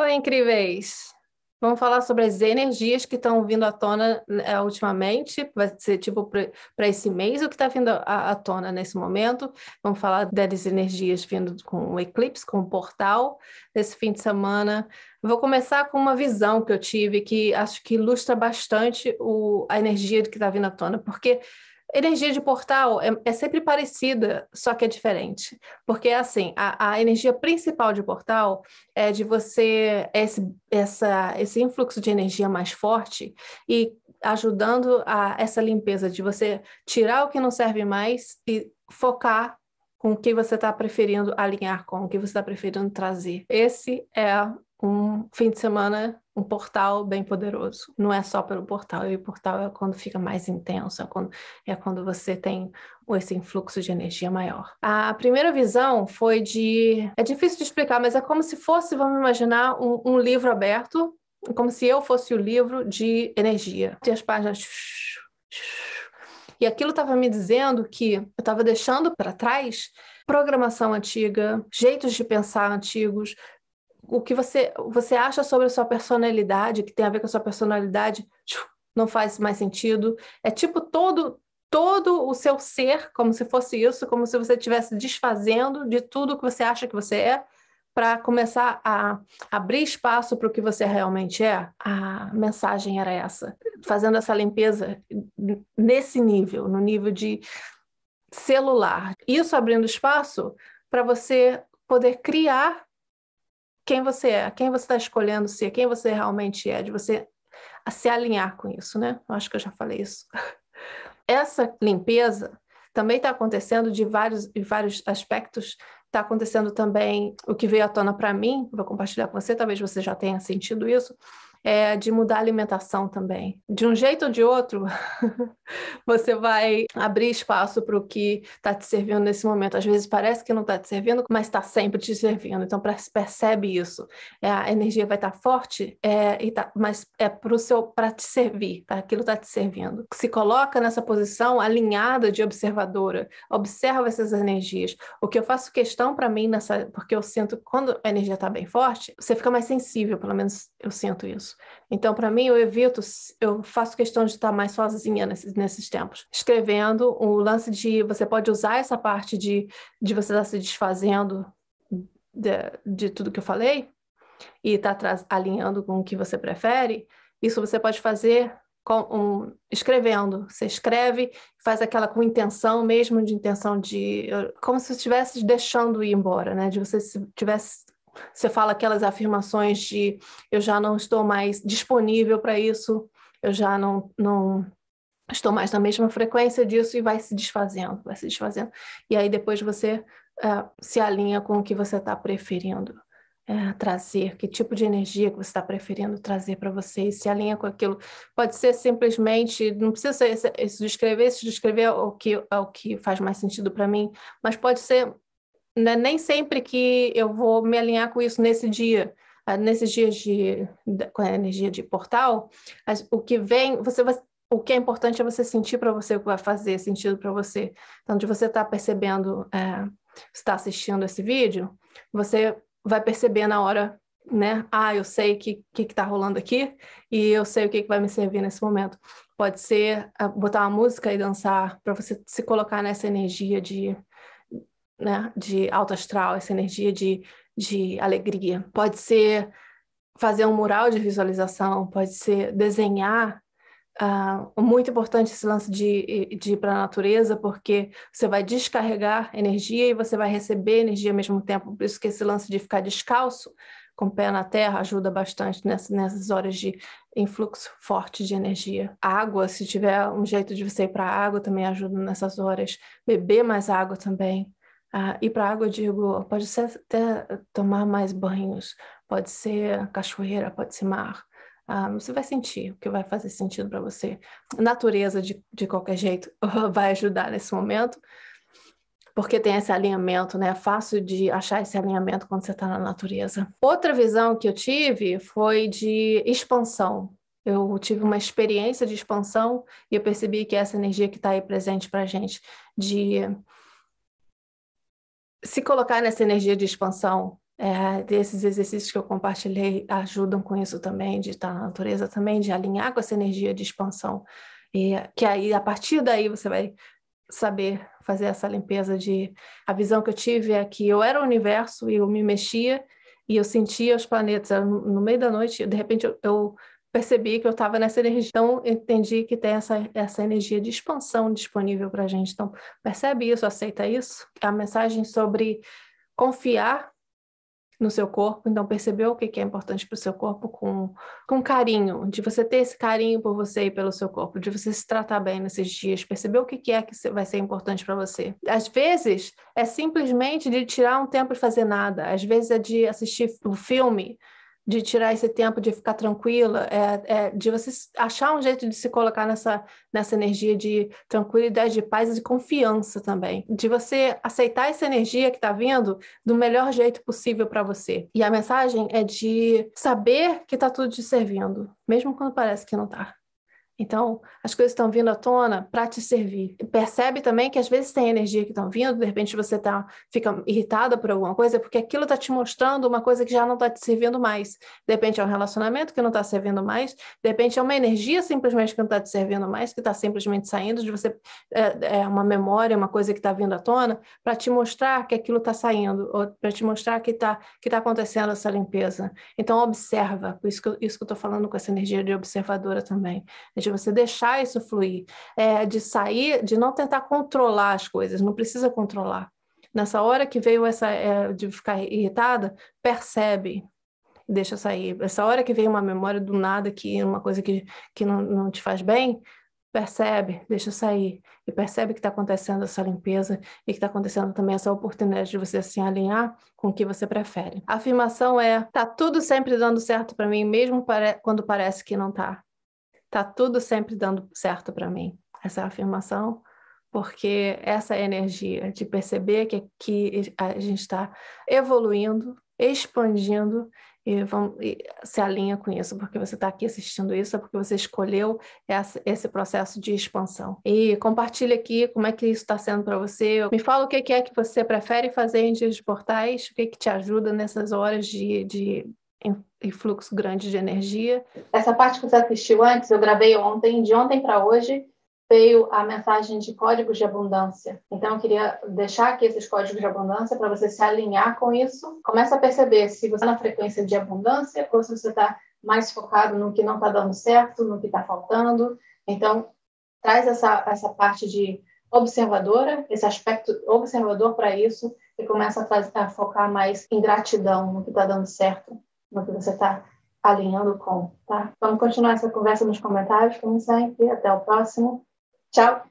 Foi incríveis. Vamos falar sobre as energias que estão vindo à tona uh, ultimamente, vai ser tipo para esse mês o que está vindo à, à, tona nesse momento. Vamos falar das energias vindo com o eclipse, com o portal, nesse fim de semana. Vou começar com uma visão que eu tive que acho que ilustra bastante o, a energia que está vindo à tona, porque energia de portal é, é, sempre parecida, só que é diferente. Porque, assim, a, a energia principal de portal é de você, esse, essa, esse influxo de energia mais forte e ajudando a essa limpeza de você tirar o que não serve mais e focar com o que você está preferindo alinhar com, o que você está preferindo trazer. Esse é um fim de semana, um portal bem poderoso. Não é só pelo portal, e o portal é quando fica mais intenso, é quando, é quando você tem esse influxo de energia maior. A primeira visão foi de. É difícil de explicar, mas é como se fosse, vamos imaginar, um, um livro aberto, como se eu fosse o livro de energia. E as páginas. E aquilo estava me dizendo que eu estava deixando para trás programação antiga, jeitos de pensar antigos, o que você, você acha sobre a sua personalidade, que tem a ver com a sua personalidade, não faz mais sentido. É tipo todo todo o seu ser, como se fosse isso, como se você estivesse desfazendo de tudo que você acha que você é, para começar a abrir espaço para o que você realmente é. A mensagem era essa, fazendo essa limpeza nesse nível, no nível de celular. Isso abrindo espaço para você poder criar quem você é, quem você está escolhendo ser, quem você realmente é, de você se alinhar com isso, né? Eu acho que eu já falei isso. Essa limpeza também está acontecendo de vários, de vários aspectos. Está acontecendo também o que veio à tona para mim, vou compartilhar com você, talvez você já tenha sentido isso, é de mudar a alimentação também. De um jeito ou de outro, você vai abrir espaço para o que está te servindo nesse momento. Às vezes parece que não está te servindo, mas está sempre te servindo. Então percebe isso. É, a energia vai estar tá forte, é, e tá, mas é para seu para te servir. Tá? Aquilo está te servindo. Se coloca nessa posição alinhada de observadora. Observa essas energias. O que eu faço questão para mim nessa, porque eu sinto quando a energia está bem forte, você fica mais sensível. Pelo menos eu sinto isso isso. Então, para mim, eu evito, eu faço questão de estar mais sozinha nesses, nesses tempos. Escrevendo, o lance de você pode usar essa parte de, de você estar se desfazendo de, de tudo que eu falei e estar tá alinhando com o que você prefere. Isso você pode fazer com, um, escrevendo. Você escreve, faz aquela com intenção mesmo, de intenção de. como se estivesse deixando ir embora, né? De você estivesse você fala aquelas afirmações de eu já não estou mais disponível para isso, eu já não, não estou mais na mesma frequência disso e vai se desfazendo, vai se desfazendo. E aí depois você eh, se alinha com o que você está preferindo eh, trazer, que tipo de energia que você está preferindo trazer para você e se alinha com aquilo. Pode ser simplesmente, não precisa ser esse, esse descrever, se descrever é o que, é o que faz mais sentido para mim, mas pode ser né, nem sempre que eu vou me alinhar com isso nesse dia, ah, nesses dias de, com a é, energia de portal, o que vem, você vai, o que é importante é você sentir para você o que vai fazer sentido para você. Então, de você estar tá percebendo, é, está assistindo esse vídeo, você vai perceber na hora, né? Ah, eu sei o que está rolando aqui e eu sei o que, que vai me servir nesse momento. Pode ser ah, botar uma música e dançar para você se colocar nessa energia de né, de alto astral, essa energia de, de alegria. Pode ser fazer um mural de visualização, pode ser desenhar. Uh, muito importante esse lance de, de ir para a natureza, porque você vai descarregar energia e você vai receber energia ao mesmo tempo. Por isso que esse lance de ficar descalço, com o pé na terra, ajuda bastante nessa, nessas horas de influxo forte de energia. Água, se tiver um jeito de você ir para a água, também ajuda nessas horas. Beber mais água também ah, ir para a água, digo, pode ser até tomar mais banhos, pode ser cachoeira, pode ser mar. Ah, você vai sentir o que vai fazer sentido para você. Natureza, de, de qualquer jeito, vai ajudar nesse momento, porque tem esse alinhamento, né? É fácil de achar esse alinhamento quando você está na natureza. Outra visão que eu tive foi de expansão. Eu tive uma experiência de expansão e eu percebi que essa energia que está aí presente para gente, de se colocar nessa energia de expansão, é, desses exercícios que eu compartilhei ajudam com isso também, de estar na natureza também, de alinhar com essa energia de expansão. E que aí, a partir daí, você vai saber fazer essa limpeza de. A visão que eu tive é que eu era o universo e eu me mexia e eu sentia os planetas no meio da noite. De repente, eu, eu percebi que eu estava nessa energia. Então, entendi que tem essa, essa energia de expansão disponível para a gente. Então, percebe isso, aceita isso. A mensagem sobre confiar no seu corpo, então perceber o que é importante para o seu corpo com, com carinho, de você ter esse carinho por você e pelo seu corpo, de você se tratar bem nesses dias, perceber o que é que vai ser importante para você. Às vezes é simplesmente de tirar um tempo e fazer nada, às vezes é de assistir um filme, de tirar esse tempo de ficar tranquila, é, é, de você achar um jeito de se colocar nessa, nessa energia de tranquilidade, de paz e de confiança também. De você aceitar essa energia que está vindo do melhor jeito possível para você. E a mensagem é de saber que está tudo te servindo, mesmo quando parece que não está. Então, as coisas estão vindo à tona para te servir. Percebe também que às vezes tem energia que estão vindo, de repente você tá, fica irritada por alguma coisa, porque aquilo está te mostrando uma coisa que já não está te servindo mais. De repente é um relacionamento que não está servindo mais, de repente é uma energia simplesmente que não está te servindo mais, que está simplesmente saindo de você, é, é uma memória, uma coisa que está vindo à tona, para te mostrar que aquilo está saindo, ou para te mostrar que está que tá acontecendo essa limpeza. Então, observa, por isso que, eu, estou falando com essa energia de observadora também. A gente de você deixar isso fluir, é, de sair, de não tentar controlar as coisas, não precisa controlar. Nessa hora que veio essa é, de ficar irritada, percebe, deixa sair. Essa hora que veio uma memória do nada, que é uma coisa que, que não, não te faz bem, percebe, deixa sair. E percebe que está acontecendo essa limpeza e que está acontecendo também essa oportunidade de você se assim, alinhar com o que você prefere. A afirmação é: tá tudo sempre dando certo para mim, mesmo quando parece que não tá. Tá tudo sempre dando certo para mim. Essa afirmação, porque essa energia de perceber que aqui a gente está evoluindo, expandindo e, vão, e se alinha com isso, porque você está aqui assistindo isso, é porque você escolheu essa, esse processo de expansão. E compartilha aqui como é que isso está sendo para você. Me fala o que é que você prefere fazer em dias de portais, o que, é que te ajuda nessas horas de, de influxo grande de energia. Essa parte que você assistiu antes, eu gravei ontem, de ontem para hoje veio a mensagem de códigos de abundância. Então, eu queria deixar aqui esses códigos de abundância para você se alinhar com isso. Começa a perceber se você está na frequência de abundância ou se você está mais focado no que não está dando certo, no que está faltando. Então, traz essa, essa parte de observadora, esse aspecto observador para isso e começa a, fazer, a focar mais em gratidão no que está dando certo no que você está alinhando com, tá? Vamos continuar essa conversa nos comentários, como sempre. Até o próximo. Tchau!